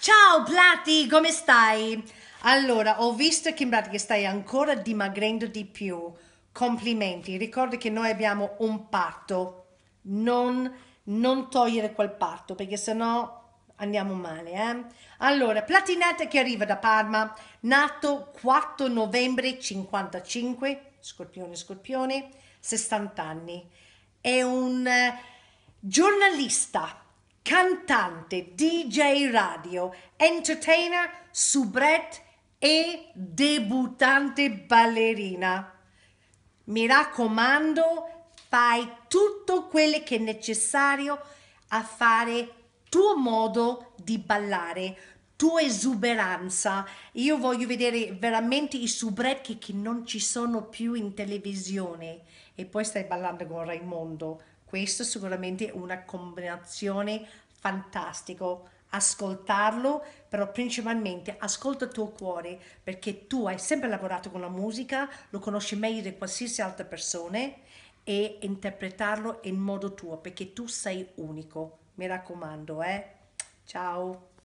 Ciao Plati, come stai? Allora, ho visto che in pratica stai ancora dimagrendo di più. Complimenti, ricorda che noi abbiamo un patto. Non, non togliere quel patto, perché sennò andiamo male. Eh? Allora, Platinette che arriva da Parma, nato 4 novembre 55, scorpione, scorpione, 60 anni. È un eh, giornalista cantante, DJ radio, entertainer, soubrette e debuttante ballerina. Mi raccomando, fai tutto quello che è necessario a fare tuo modo di ballare, tua esuberanza. Io voglio vedere veramente i soubretti che non ci sono più in televisione. E poi stai ballando con Raimondo. Questo è sicuramente una combinazione fantastica ascoltarlo, però principalmente ascolta il tuo cuore, perché tu hai sempre lavorato con la musica, lo conosci meglio di qualsiasi altra persona e interpretarlo in modo tuo, perché tu sei unico. Mi raccomando, eh. Ciao.